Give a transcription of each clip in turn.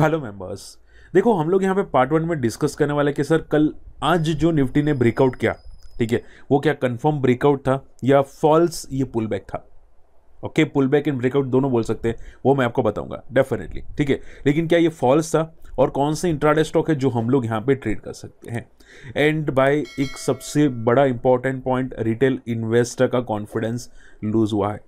Hello members देखो हम लोग यहाँ पे पार्ट वन में डिस्कस करने वाले कि सर कल आज जो निफ्टी ने ब्रेकआउट किया ठीक है वो क्या कंफर्म ब्रेकआउट था या फॉल्स ये पुल बैक था okay pull back and breakout दोनों बोल सकते हैं वो मैं आपको बताऊंगा डेफिनेटली ठीक है लेकिन क्या ये फॉल्स था और कौन से इंट्राडे स्टॉक है जो हम लोग यहाँ पे ट्रेड कर सकते हैं एंड बाय एक सबसे बड़ा इंपॉर्टेंट पॉइंट रिटेल इन्वेस्टर का कॉन्फिडेंस लूज हुआ है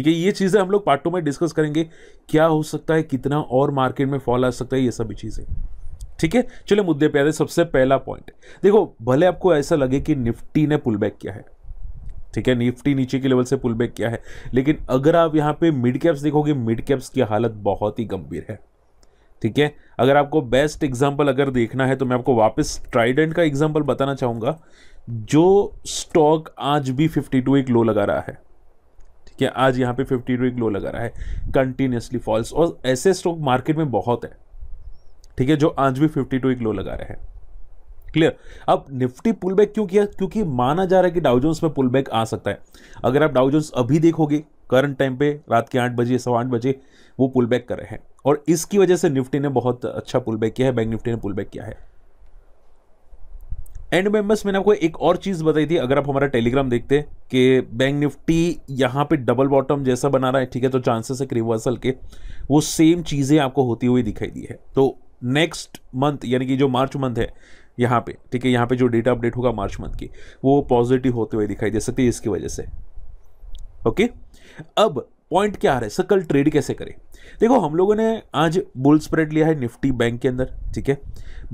ठीक है ये चीज़ें हम लोग पार्ट टू में डिस्कस करेंगे क्या हो सकता है कितना और मार्केट में फॉल आ सकता है ये सभी चीज़ें ठीक है चलिए मुद्दे पे आते सबसे पहला पॉइंट देखो भले आपको ऐसा लगे कि निफ्टी ने पुल बैक किया है ठीक है निफ्टी नीचे के लेवल से पुल बैक किया है लेकिन अगर आप यहाँ पे मिड कैप्स देखोगे मिड कैप्स की हालत बहुत ही गंभीर है ठीक है अगर आपको बेस्ट एग्जाम्पल अगर देखना है तो मैं आपको वापस ट्राइडेंट का एग्जाम्पल बताना चाहूँगा जो स्टॉक आज भी फिफ्टी टू एक लो लगा रहा है कि आज यहाँ पे फिफ्टी टू लो लगा रहा है कंटिन्यूसली फॉल्स और ऐसे स्टॉक मार्केट में बहुत है ठीक है जो आज भी फिफ्टी टू लो लगा रहे हैं क्लियर अब निफ्टी पुल बैक क्यों किया क्योंकि माना जा रहा है कि डाउजोन्स में पुल बैक आ सकता है अगर आप डाउजोन्स अभी देखोगे करंट टाइम पे रात के आठ बजे सवा आठ बजे वो पुल बैक कर रहे हैं और इसकी वजह से निफ्टी ने बहुत अच्छा पुल बैक किया है बैंक निफ्टी ने पुल बैक किया है एंड मेंबर्स मैंने आपको एक और चीज़ बताई थी अगर आप हमारा टेलीग्राम देखते कि बैंक निफ्टी यहाँ पे डबल बॉटम जैसा बना रहा है ठीक है तो चांसेस एक रिवर्सल के वो सेम चीज़ें आपको होती हुई दिखाई दी है तो नेक्स्ट मंथ यानी कि जो मार्च मंथ है यहाँ पे ठीक है यहाँ पे जो डेटा अपडेट होगा मार्च मंथ की वो पॉजिटिव होते हुए दिखाई दे सकती है इसकी वजह से ओके अब पॉइंट क्या आ रहा है सकल ट्रेड कैसे करें देखो हम लोगों ने आज बुल स्प्रेड लिया है निफ्टी बैंक के अंदर ठीक है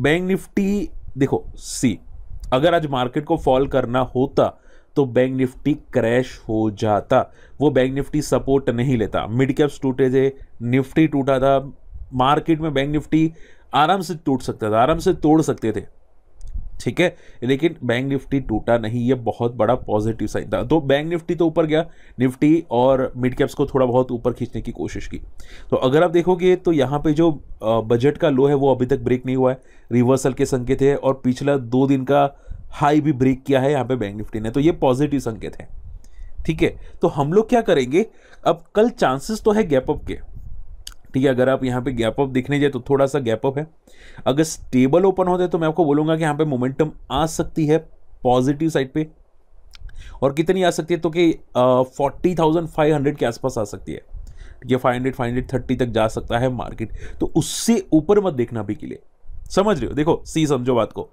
बैंक निफ्टी देखो सी अगर आज मार्केट को फॉल करना होता तो बैंक निफ्टी क्रैश हो जाता वो बैंक निफ्टी सपोर्ट नहीं लेता मिड कैप्स टूटे थे निफ्टी टूटा था मार्केट में बैंक निफ्टी आराम से टूट सकता था आराम से तोड़ सकते थे ठीक है लेकिन बैंक निफ्टी टूटा नहीं ये बहुत बड़ा पॉजिटिव साइन था तो बैंक निफ्टी तो ऊपर गया निफ्टी और मिड कैप्स को थोड़ा बहुत ऊपर खींचने की कोशिश की तो अगर आप देखोगे तो यहाँ पे जो बजट का लो है वो अभी तक ब्रेक नहीं हुआ है रिवर्सल के संकेत है और पिछला दो दिन का हाई भी ब्रेक किया है यहाँ पे बैंक निफ्टी ने तो ये पॉजिटिव संकेत है ठीक है तो हम लोग क्या करेंगे अब कल चांसेस तो है गैप अप के ठीक है अगर आप यहाँ पे गैप अप देखने जाए तो थोड़ा सा गैप अप है अगर स्टेबल ओपन होते तो मैं आपको बोलूंगा कि यहाँ पे मोमेंटम आ सकती है पॉजिटिव साइड पे और कितनी आ सकती है तो कि फोर्टी थाउजेंड फाइव हंड्रेड के आसपास आ सकती है ये five hundred five hundred thirty तक जा सकता है मार्केट तो उससे ऊपर मत देखना अभी के लिए समझ रहे हो देखो सी समझो बात को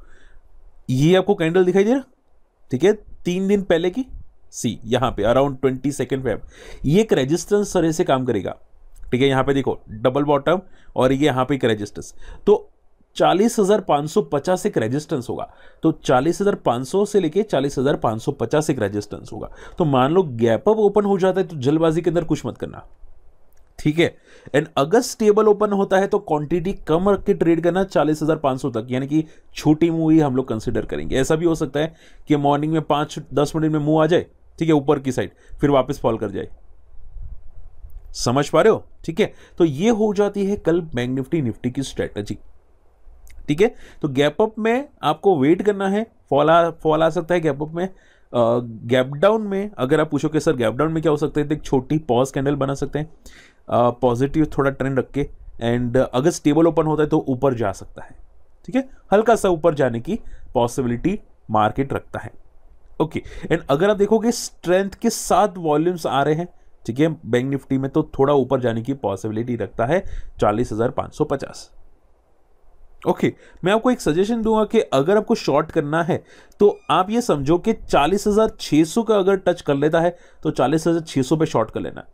ये आपको कैंडल दिखाई दे रहा ठीक है तीन दिन पहले की सी यहाँ पे अराउंड ट्वेंटी सेकेंड पे ये एक रेजिस्टेंस तरह से काम करेगा ठीक है यहाँ पे देखो डबल बॉटम और ये यहाँ पे एक रेजिस्टेंस तो चालीस हज़ार पाँच सौ पचास एक रेजिस्टेंस होगा तो चालीस हज़ार पाँच सौ से लेके चालीस हज़ार पाँच सौ पचास एक रेजिस्टेंस होगा तो मान लो गैप अप ओपन हो जाता है तो जल्दबाजी के अंदर कुछ मत करना ठीक है एंड अगर स्टेबल ओपन होता है तो क्वांटिटी कम रख के ट्रेड करना चालीस हजार पाँच सौ तक यानी कि छोटी मूव ही हम लोग कंसिडर करेंगे ऐसा भी हो सकता है कि मॉर्निंग में पाँच दस मिनट में मूव आ जाए ठीक है ऊपर की साइड फिर वापस फॉल कर जाए समझ पा रहे हो ठीक है तो ये हो जाती है कल बैंक निफ्टी निफ्टी की स्ट्रेटजी ठीक है तो गैप अप में आपको वेट करना है फॉल आ फॉल आ सकता है गैप अप में गैप uh, डाउन में अगर आप पूछो कि सर गैप डाउन में क्या हो सकते हैं तो एक छोटी पॉज कैंडल बना सकते हैं पॉजिटिव uh, थोड़ा ट्रेंड रख के एंड uh, अगर स्टेबल ओपन होता है तो ऊपर जा सकता है ठीक है हल्का सा ऊपर जाने की पॉसिबिलिटी मार्केट रखता है ओके okay. एंड अगर आप देखोगे स्ट्रेंथ के साथ वॉल्यूम्स आ रहे हैं ठीक है बैंक निफ्टी में तो थोड़ा ऊपर जाने की पॉसिबिलिटी रखता है चालीस हज़ार पांच सौ पचास ओके okay, मैं आपको एक सजेशन दूंगा कि अगर आपको शॉर्ट करना है तो आप ये समझो कि 40,600 का अगर टच कर लेता है तो 40,600 पे शॉर्ट कर लेना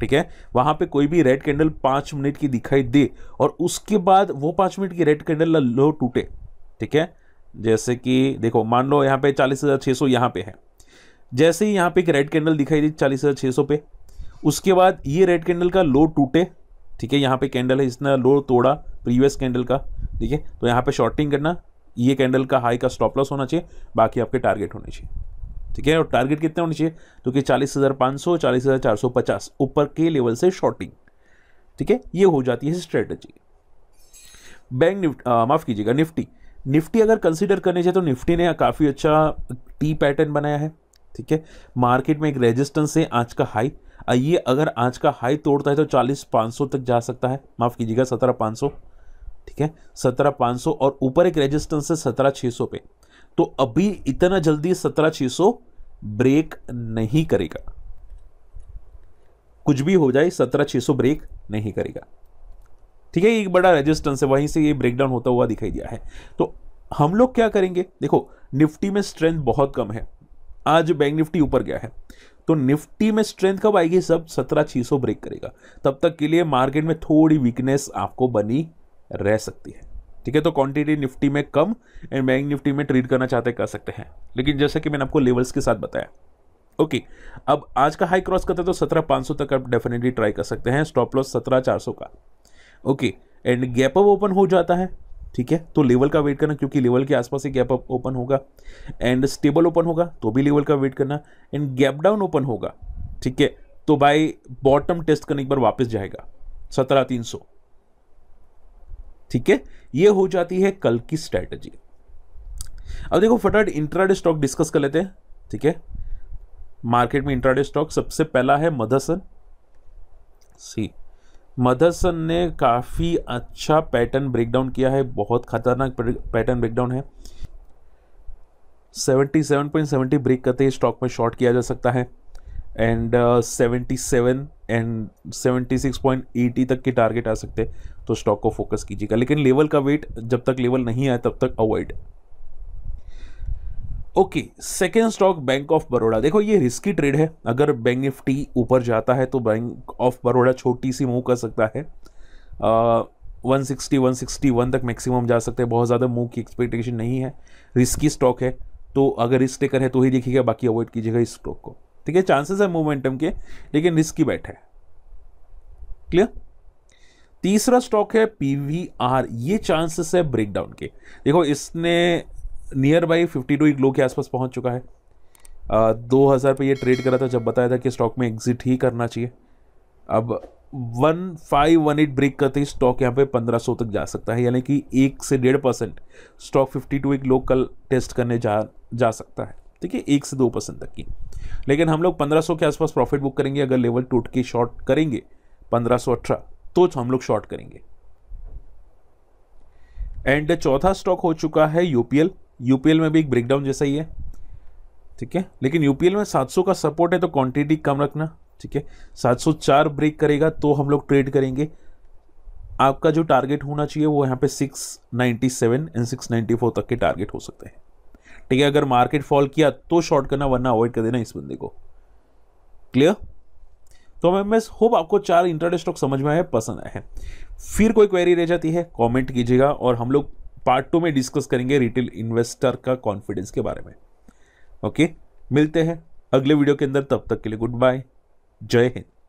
ठीक है वहां पे कोई भी रेड कैंडल पांच मिनट की दिखाई दे और उसके बाद वो पांच मिनट की रेड कैंडल लो टूटे ठीक है जैसे कि देखो मान लो यहाँ पे 40,600 यहां पे है जैसे ही यहाँ पे एक रेड कैंडल दिखाई दी सौ पे उसके बाद ये रेड कैंडल का लो टूटे ठीक है यहाँ पे कैंडल है इसने लो तोड़ा प्रीवियस कैंडल का ठीक है तो यहाँ पे शॉर्टिंग करना ये कैंडल का हाई का स्टॉप लॉस होना चाहिए बाकी आपके टारगेट होने चाहिए ठीक है और टारगेट कितने होने चाहिए तो कि चालीस हज़ार पाँच सौ चालीस हज़ार चार सौ पचास ऊपर के लेवल से शॉर्टिंग ठीक है ये हो जाती है स्ट्रेटजी बैंक माफ़ कीजिएगा निफ्टी निफ्टी अगर कंसिडर करने चाहिए तो निफ्टी ने काफ़ी अच्छा टी पैटर्न बनाया है ठीक है मार्केट में एक रेजिस्टेंस है आज का हाई ये अगर आज का हाई तोड़ता है तो चालीस पाँच सौ तक जा सकता है माफ़ कीजिएगा सत्रह पाँच सौ ठीक है सत्रह पाँच सौ और ऊपर एक रेजिस्टेंस है सत्रह छः सौ पे तो अभी इतना जल्दी सत्रह छः सौ ब्रेक नहीं करेगा कुछ भी हो जाए सत्रह छः सौ ब्रेक नहीं करेगा ठीक है एक बड़ा रेजिस्टेंस है वहीं से ये ब्रेकडाउन होता हुआ दिखाई दिया है तो हम लोग क्या करेंगे देखो निफ्टी में स्ट्रेंथ बहुत कम है आज बैंक निफ्टी ऊपर गया है तो निफ्टी में स्ट्रेंथ कब आएगी सब सत्रह छह सौ ब्रेक करेगा तब तक के लिए मार्केट में थोड़ी वीकनेस आपको बनी रह सकती है ठीक है तो क्वांटिटी निफ्टी में कम एंड बैंक निफ्टी में ट्रेड करना चाहते कर सकते हैं लेकिन जैसे कि मैंने आपको लेवल्स के साथ बताया ओके अब आज का हाई क्रॉस करते हैं तो सत्रह पाँच सौ तक आप डेफिनेटली ट्राई कर सकते हैं स्टॉप लॉस सत्रह चार सौ का okay and gap up open हो जाता है ठीक है तो लेवल का वेट करना क्योंकि लेवल के आसपास एक गैप ओपन होगा एंड स्टेबल ओपन होगा तो भी लेवल का वेट करना एंड गैप डाउन ओपन होगा ठीक है तो बाय बॉटम टेस्ट करने एक बार वापस जाएगा सत्रह तीन सौ ठीक है ये हो जाती है कल की स्ट्रैटेजी अब देखो फटाफट इंट्राडे स्टॉक डिस्कस कर लेते हैं ठीक है मार्केट में इंट्राडे स्टॉक सबसे पहला है मधसन सी मदरसन ने काफ़ी अच्छा पैटर्न ब्रेकडाउन किया है बहुत खतरनाक पैटर्न ब्रेकडाउन है 77.70 ब्रेक करते ही स्टॉक में शॉर्ट किया जा सकता है and seventy seven and seventy six point eighty तक के टारगेट आ सकते हैं तो स्टॉक को फोकस कीजिएगा लेकिन लेवल का वेट जब तक लेवल नहीं आए तब तक avoid okay second stock bank of Baroda देखो ये रिस्की ट्रेड है अगर बैंक निफ्टी ऊपर जाता है तो बैंक ऑफ बड़ौड़ा छोटी सी मूव कर सकता है one sixty one sixty one तक मैक्सिमम जा सकते हैं बहुत ज़्यादा मूव की एक्सपेक्टेशन नहीं है रिस्की स्टॉक है तो अगर रिस्क टेकर है तो ही देखिएगा बाकी अवॉइड कीजिएगा इस स्टॉक को ठीक है चांसेस है मोमेंटम के लेकिन रिस्की बैठ है क्लियर तीसरा स्टॉक है पीवीआर ये चांसेस है ब्रेकडाउन के देखो इसने near by fifty two low के आसपास पहुंच चुका है दो हज़ार पर यह ट्रेड करा था जब बताया था कि स्टॉक में एग्जिट ही करना चाहिए अब one five one eight break करते ही स्टॉक यहाँ पे पंद्रह सौ तक जा सकता है यानी कि एक से डेढ़ परसेंट स्टॉक फिफ्टी टू एक लोग कल टेस्ट करने जा जा सकता है ठीक है एक से दो परसेंट तक की लेकिन हम लोग पंद्रह सौ के आसपास प्रॉफिट बुक करेंगे अगर लेवल टूट के शॉर्ट करेंगे पंद्रह सौ अठारह तो हम लोग शॉर्ट करेंगे एंड चौथा स्टॉक हो चुका है यूपीएल यूपीएल में भी एक ब्रेकडाउन जैसा ही है ठीक है लेकिन यूपीएल में 700 का सपोर्ट है तो क्वांटिटी कम रखना ठीक है 704 ब्रेक करेगा तो हम लोग ट्रेड करेंगे आपका जो टारगेट होना चाहिए वो यहाँ पे 697 एंड 694 तक के टारगेट हो सकते हैं ठीक है अगर मार्केट फॉल किया तो शॉर्ट करना वरना अवॉइड कर देना इस बंदे को क्लियर तो मैं मैं होप आपको चार इंटरेस्ट स्टॉक समझ में आए पसंद आए फिर कोई क्वेरी रह जाती है कमेंट कीजिएगा और हम लोग पार्ट टू में डिस्कस करेंगे रिटेल इन्वेस्टर का कॉन्फिडेंस के बारे में ओके मिलते हैं अगले वीडियो के अंदर तब तक के लिए गुड बाय जय हिंद